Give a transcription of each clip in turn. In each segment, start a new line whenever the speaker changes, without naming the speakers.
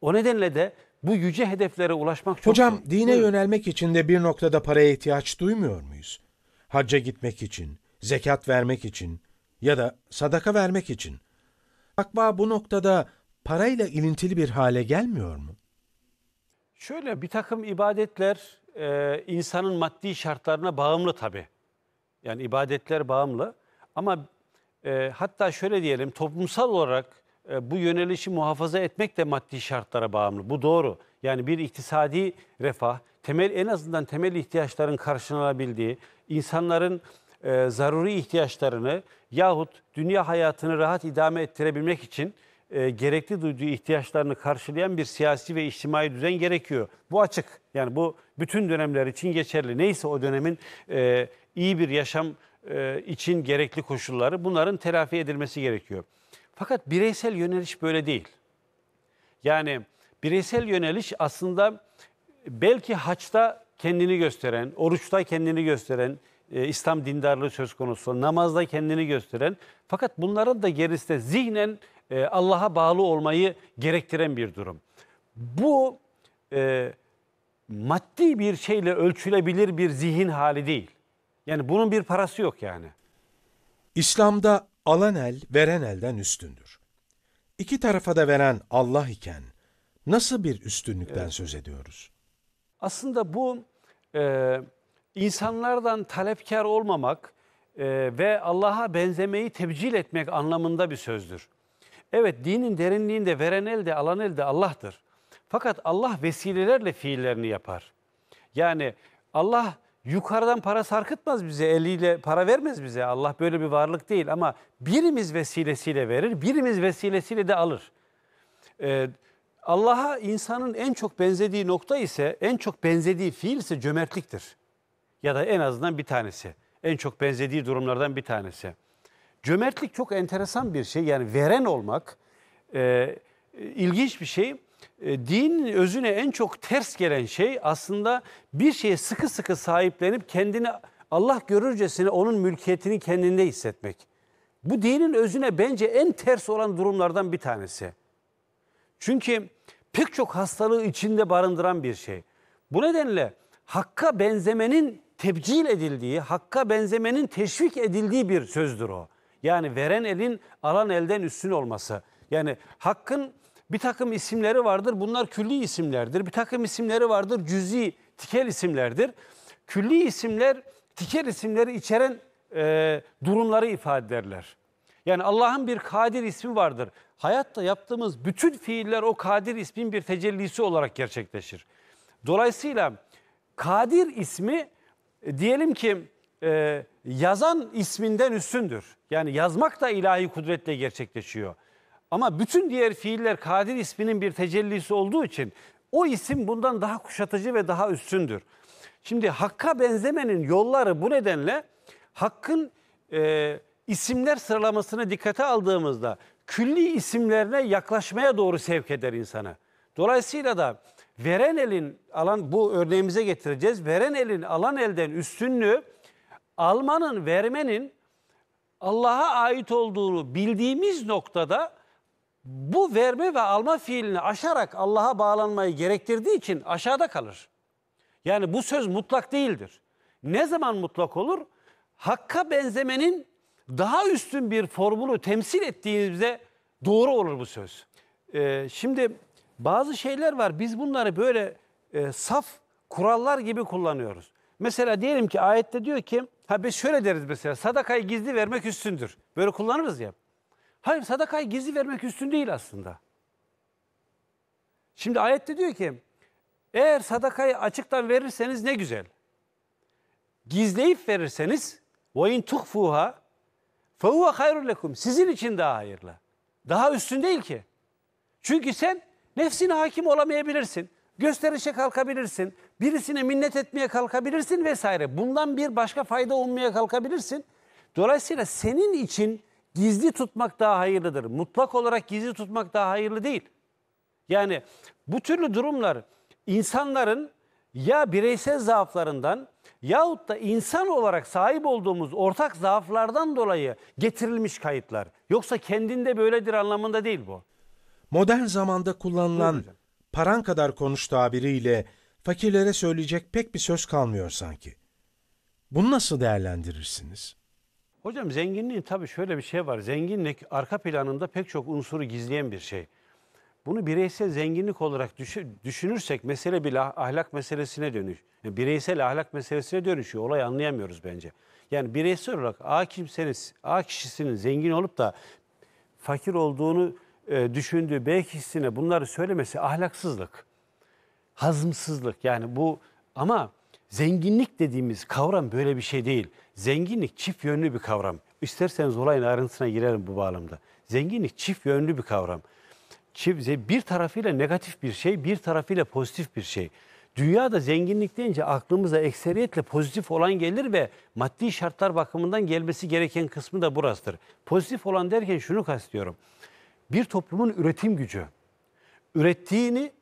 O nedenle de bu yüce hedeflere ulaşmak çok Hocam zor. dine Buyurun. yönelmek için de bir noktada paraya ihtiyaç duymuyor muyuz? Hacca gitmek için, zekat vermek için ya da sadaka vermek için. Takva bu noktada parayla ilintili bir hale gelmiyor mu? Şöyle bir takım ibadetler e, insanın maddi şartlarına bağımlı tabii. Yani ibadetler bağımlı ama e, hatta şöyle diyelim toplumsal olarak e, bu yönelişi muhafaza etmek de maddi şartlara bağımlı. Bu doğru. Yani bir iktisadi refah, temel en azından temel ihtiyaçların karşılanabildiği, insanların e, zaruri ihtiyaçlarını yahut dünya hayatını rahat idame ettirebilmek için e, gerekli duyduğu ihtiyaçlarını karşılayan bir siyasi ve içtimai düzen gerekiyor. Bu açık. Yani bu bütün dönemler için geçerli. Neyse o dönemin e, iyi bir yaşam e, için gerekli koşulları bunların telafi edilmesi gerekiyor. Fakat bireysel yöneliş böyle değil. Yani bireysel yöneliş aslında belki haçta kendini gösteren, oruçta kendini gösteren, e, İslam dindarlığı söz konusu, namazda kendini gösteren fakat bunların da gerisinde zihnen e, Allah'a bağlı olmayı gerektiren bir durum. Bu e, maddi bir şeyle ölçülebilir bir zihin hali değil. Yani bunun bir parası yok yani. İslam'da alan el veren elden üstündür. İki tarafa da veren Allah iken nasıl bir üstünlükten söz ediyoruz? Aslında bu e, insanlardan talepkar olmamak e, ve Allah'a benzemeyi tebcil etmek anlamında bir sözdür. Evet dinin derinliğinde veren el de alan el de Allah'tır. Fakat Allah vesilelerle fiillerini yapar. Yani Allah yukarıdan para sarkıtmaz bize, eliyle para vermez bize. Allah böyle bir varlık değil ama birimiz vesilesiyle verir, birimiz vesilesiyle de alır. Ee, Allah'a insanın en çok benzediği nokta ise, en çok benzediği fiil ise cömertliktir. Ya da en azından bir tanesi. En çok benzediği durumlardan bir tanesi. Cömertlik çok enteresan bir şey. Yani veren olmak e, e ilginç bir şey. E, din özüne en çok ters gelen şey aslında bir şeye sıkı sıkı sahiplenip kendini Allah görürcesine onun mülkiyetini kendinde hissetmek. Bu dinin özüne bence en ters olan durumlardan bir tanesi. Çünkü pek çok hastalığı içinde barındıran bir şey. Bu nedenle hakka benzemenin tebcil edildiği, hakka benzemenin teşvik edildiği bir sözdür o. Yani veren elin alan elden üstün olması. Yani hakkın bir takım isimleri vardır. Bunlar külli isimlerdir. Bir takım isimleri vardır. Cüzi, tikel isimlerdir. Külli isimler tikel isimleri içeren e, durumları ifade ederler. Yani Allah'ın bir kadir ismi vardır. Hayatta yaptığımız bütün fiiller o kadir ismin bir tecellisi olarak gerçekleşir. Dolayısıyla kadir ismi e, diyelim ki e, yazan isminden üstündür. Yani yazmak da ilahi kudretle gerçekleşiyor. Ama bütün diğer fiiller Kadir isminin bir tecellisi olduğu için o isim bundan daha kuşatıcı ve daha üstündür. Şimdi Hakk'a benzemenin yolları bu nedenle Hakk'ın e, isimler sıralamasını dikkate aldığımızda külli isimlerine yaklaşmaya doğru sevk eder insanı. Dolayısıyla da veren elin alan bu örneğimize getireceğiz. Veren elin alan elden üstünlüğü almanın, vermenin Allah'a ait olduğunu bildiğimiz noktada bu verme ve alma fiilini aşarak Allah'a bağlanmayı gerektirdiği için aşağıda kalır. Yani bu söz mutlak değildir. Ne zaman mutlak olur? Hakka benzemenin daha üstün bir formunu temsil ettiğinizde doğru olur bu söz. Ee, şimdi bazı şeyler var. Biz bunları böyle e, saf kurallar gibi kullanıyoruz. Mesela diyelim ki ayette diyor ki, ha biz şöyle deriz mesela, sadakayı gizli vermek üstündür. Böyle kullanırız ya. Hayır sadakayı gizli vermek üstün değil aslında. Şimdi ayette diyor ki eğer sadakayı açıktan verirseniz ne güzel. Gizleyip verirseniz وَاِنْ تُخْفُوهَا فَهُوَ خَيْرٌ لَكُمْ Sizin için daha hayırlı. Daha üstün değil ki. Çünkü sen nefsine hakim olamayabilirsin. Gösterişe kalkabilirsin. Birisine minnet etmeye kalkabilirsin vesaire. Bundan bir başka fayda olmaya kalkabilirsin. Dolayısıyla senin için gizli tutmak daha hayırlıdır. Mutlak olarak gizli tutmak daha hayırlı değil. Yani bu türlü durumlar insanların ya bireysel zaaflarından yahut da insan olarak sahip olduğumuz ortak zaaflardan dolayı getirilmiş kayıtlar. Yoksa kendinde böyledir anlamında değil bu. Modern zamanda kullanılan paran kadar konuş tabiriyle fakirlere söyleyecek pek bir söz kalmıyor sanki. Bunu nasıl değerlendirirsiniz? Hocam zenginliğin tabii şöyle bir şey var. Zenginlik arka planında pek çok unsuru gizleyen bir şey. Bunu bireysel zenginlik olarak düşünürsek mesele bir ahlak meselesine dönüş. Yani bireysel ahlak meselesine dönüşüyor. Olayı anlayamıyoruz bence. Yani bireysel olarak A kimseniz, A kişisinin zengin olup da fakir olduğunu e, düşündüğü B kişisine bunları söylemesi ahlaksızlık. Hazımsızlık yani bu ama zenginlik dediğimiz kavram böyle bir şey değil. Zenginlik çift yönlü bir kavram. İsterseniz olayın ayrıntısına girelim bu bağlamda. Zenginlik çift yönlü bir kavram. Çift, bir tarafıyla negatif bir şey, bir tarafıyla pozitif bir şey. Dünyada zenginlik deyince aklımıza ekseriyetle pozitif olan gelir ve maddi şartlar bakımından gelmesi gereken kısmı da burasıdır. Pozitif olan derken şunu kastediyorum. Bir toplumun üretim gücü, ürettiğini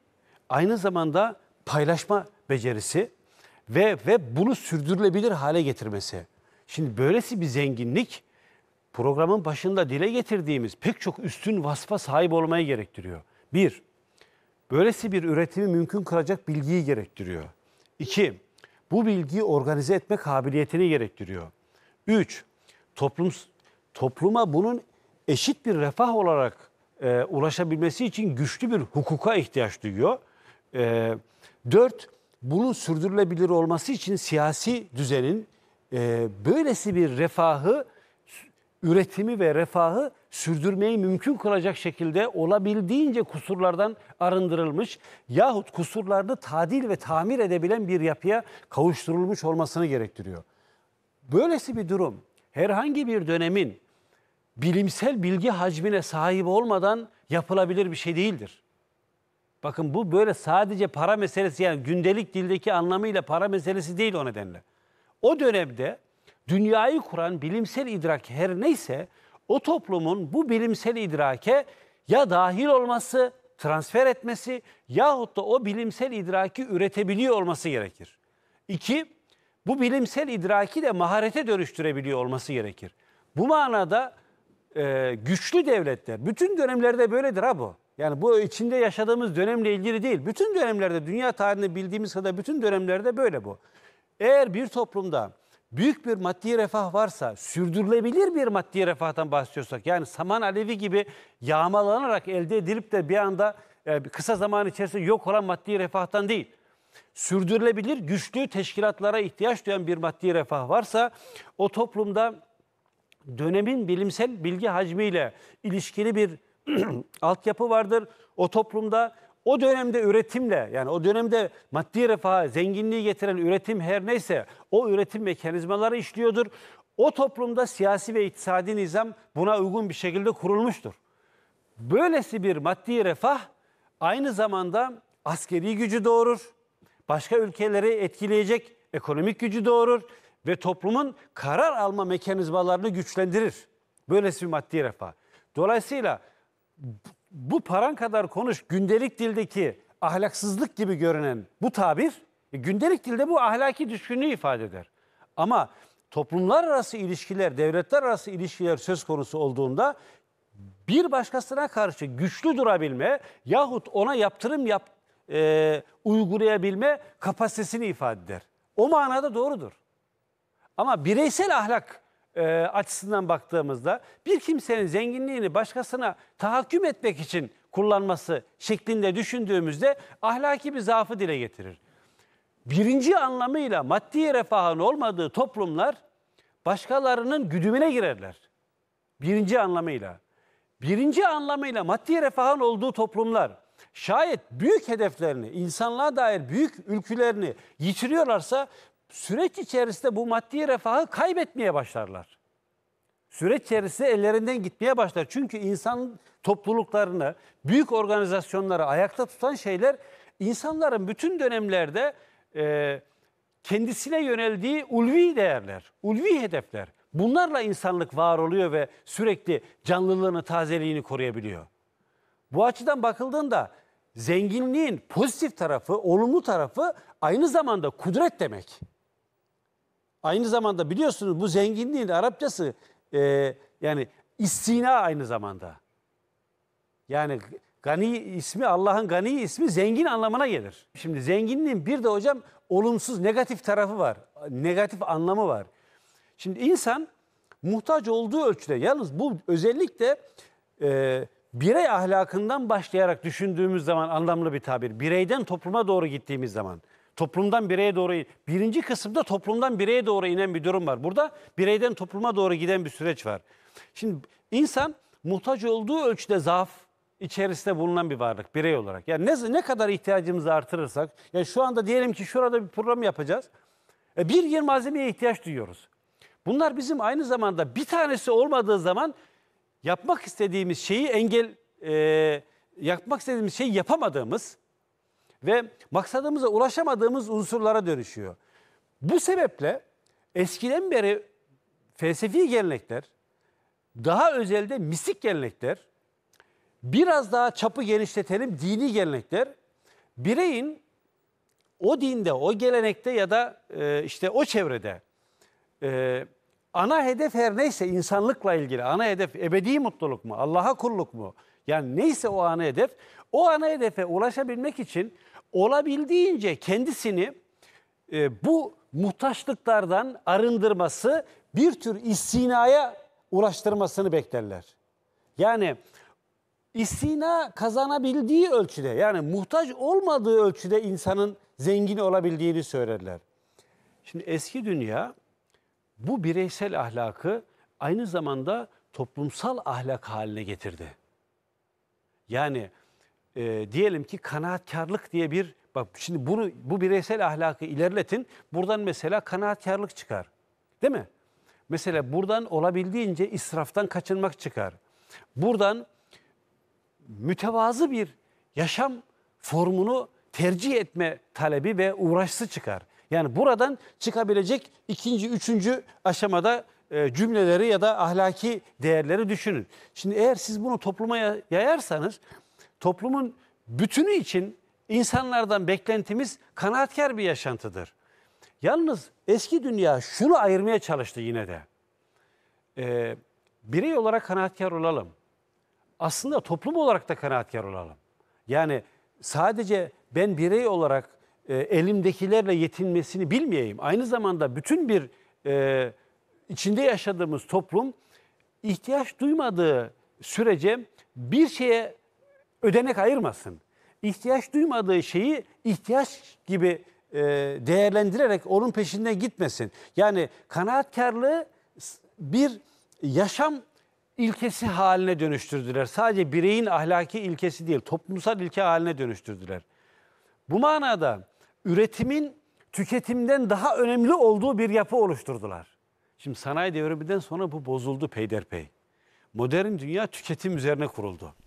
aynı zamanda paylaşma becerisi ve ve bunu sürdürülebilir hale getirmesi. Şimdi böylesi bir zenginlik programın başında dile getirdiğimiz pek çok üstün vasfa sahip olmayı gerektiriyor. Bir, böylesi bir üretimi mümkün kılacak bilgiyi gerektiriyor. İki, bu bilgiyi organize etme kabiliyetini gerektiriyor. Üç, toplum, topluma bunun eşit bir refah olarak e, ulaşabilmesi için güçlü bir hukuka ihtiyaç duyuyor. E, dört, bunun sürdürülebilir olması için siyasi düzenin e, böylesi bir refahı, üretimi ve refahı sürdürmeyi mümkün kılacak şekilde olabildiğince kusurlardan arındırılmış yahut kusurlarını tadil ve tamir edebilen bir yapıya kavuşturulmuş olmasını gerektiriyor. Böylesi bir durum herhangi bir dönemin bilimsel bilgi hacmine sahip olmadan yapılabilir bir şey değildir. Bakın bu böyle sadece para meselesi yani gündelik dildeki anlamıyla para meselesi değil o nedenle. O dönemde dünyayı kuran bilimsel idrak her neyse o toplumun bu bilimsel idrake ya dahil olması, transfer etmesi yahut da o bilimsel idraki üretebiliyor olması gerekir. İki, bu bilimsel idraki de maharete dönüştürebiliyor olması gerekir. Bu manada e, güçlü devletler, bütün dönemlerde böyledir ha bu. Yani bu içinde yaşadığımız dönemle ilgili değil. Bütün dönemlerde, dünya tarihinde bildiğimiz kadar bütün dönemlerde böyle bu. Eğer bir toplumda büyük bir maddi refah varsa, sürdürülebilir bir maddi refahtan bahsediyorsak, yani saman alevi gibi yağmalanarak elde edilip de bir anda e, kısa zaman içerisinde yok olan maddi refahtan değil, sürdürülebilir güçlü teşkilatlara ihtiyaç duyan bir maddi refah varsa, o toplumda dönemin bilimsel bilgi hacmiyle ilişkili bir altyapı vardır. O toplumda o dönemde üretimle yani o dönemde maddi refaha, zenginliği getiren üretim her neyse o üretim mekanizmaları işliyordur. O toplumda siyasi ve iktisadi nizam buna uygun bir şekilde kurulmuştur. Böylesi bir maddi refah aynı zamanda askeri gücü doğurur, başka ülkeleri etkileyecek ekonomik gücü doğurur ve toplumun karar alma mekanizmalarını güçlendirir. Böylesi bir maddi refah. Dolayısıyla bu paran kadar konuş gündelik dildeki ahlaksızlık gibi görünen bu tabir e, gündelik dilde bu ahlaki düşkünlüğü ifade eder. Ama toplumlar arası ilişkiler, devletler arası ilişkiler söz konusu olduğunda bir başkasına karşı güçlü durabilme yahut ona yaptırım yap, e, uygulayabilme kapasitesini ifade eder. O manada doğrudur. Ama bireysel ahlak e, açısından baktığımızda bir kimsenin zenginliğini başkasına tahakküm etmek için kullanması şeklinde düşündüğümüzde ahlaki bir zaafı dile getirir. Birinci anlamıyla maddi refahın olmadığı toplumlar başkalarının güdümüne girerler. Birinci anlamıyla. Birinci anlamıyla maddi refahın olduğu toplumlar şayet büyük hedeflerini, insanlığa dair büyük ülkülerini yitiriyorlarsa süreç içerisinde bu maddi refahı kaybetmeye başlarlar. Süreç içerisinde ellerinden gitmeye başlar. Çünkü insan topluluklarını, büyük organizasyonları ayakta tutan şeyler insanların bütün dönemlerde e, kendisine yöneldiği ulvi değerler, ulvi hedefler. Bunlarla insanlık var oluyor ve sürekli canlılığını, tazeliğini koruyabiliyor. Bu açıdan bakıldığında zenginliğin pozitif tarafı, olumlu tarafı aynı zamanda kudret demek. Aynı zamanda biliyorsunuz bu zenginliğin Arapçası e, yani istina aynı zamanda. Yani gani ismi Allah'ın gani ismi zengin anlamına gelir. Şimdi zenginliğin bir de hocam olumsuz negatif tarafı var. Negatif anlamı var. Şimdi insan muhtaç olduğu ölçüde yalnız bu özellikle e, birey ahlakından başlayarak düşündüğümüz zaman anlamlı bir tabir. Bireyden topluma doğru gittiğimiz zaman toplumdan bireye doğru birinci kısımda toplumdan bireye doğru inen bir durum var. Burada bireyden topluma doğru giden bir süreç var. Şimdi insan muhtaç olduğu ölçüde zaaf içerisinde bulunan bir varlık birey olarak. Yani ne, ne kadar ihtiyacımızı artırırsak, yani şu anda diyelim ki şurada bir program yapacağız. E, bir yer malzemeye ihtiyaç duyuyoruz. Bunlar bizim aynı zamanda bir tanesi olmadığı zaman yapmak istediğimiz şeyi engel, e, yapmak istediğimiz şeyi yapamadığımız, ve maksadımıza ulaşamadığımız unsurlara dönüşüyor. Bu sebeple eskiden beri felsefi gelenekler, daha özelde mistik gelenekler, biraz daha çapı genişletelim dini gelenekler, bireyin o dinde, o gelenekte ya da e, işte o çevrede e, ana hedef her neyse insanlıkla ilgili ana hedef ebedi mutluluk mu, Allah'a kulluk mu, yani neyse o ana hedef, o ana hedefe ulaşabilmek için olabildiğince kendisini e, bu muhtaçlıklardan arındırması, bir tür istinaya ulaştırmasını beklerler. Yani istina kazanabildiği ölçüde yani muhtaç olmadığı ölçüde insanın zengin olabildiğini söylerler. Şimdi eski dünya bu bireysel ahlakı aynı zamanda toplumsal ahlak haline getirdi. Yani e, diyelim ki kanaatkarlık diye bir bak şimdi bunu bu bireysel ahlakı ilerletin. Buradan mesela kanaatkarlık çıkar. Değil mi? Mesela buradan olabildiğince israftan kaçınmak çıkar. Buradan mütevazı bir yaşam formunu tercih etme talebi ve uğraşsı çıkar. Yani buradan çıkabilecek ikinci, üçüncü aşamada e, cümleleri ya da ahlaki değerleri düşünün. Şimdi eğer siz bunu topluma yayarsanız toplumun bütünü için insanlardan beklentimiz kanaatkar bir yaşantıdır. Yalnız eski dünya şunu ayırmaya çalıştı yine de. E, birey olarak kanaatkar olalım. Aslında toplum olarak da kanaatkar olalım. Yani sadece ben birey olarak e, elimdekilerle yetinmesini bilmeyeyim. Aynı zamanda bütün bir e, içinde yaşadığımız toplum ihtiyaç duymadığı sürece bir şeye ödenek ayırmasın. İhtiyaç duymadığı şeyi ihtiyaç gibi e, değerlendirerek onun peşinde gitmesin. Yani kanaatkarlığı bir yaşam ilkesi haline dönüştürdüler. Sadece bireyin ahlaki ilkesi değil, toplumsal ilke haline dönüştürdüler. Bu manada üretimin tüketimden daha önemli olduğu bir yapı oluşturdular. Şimdi sanayi devriminden sonra bu bozuldu peyderpey. Modern dünya tüketim üzerine kuruldu.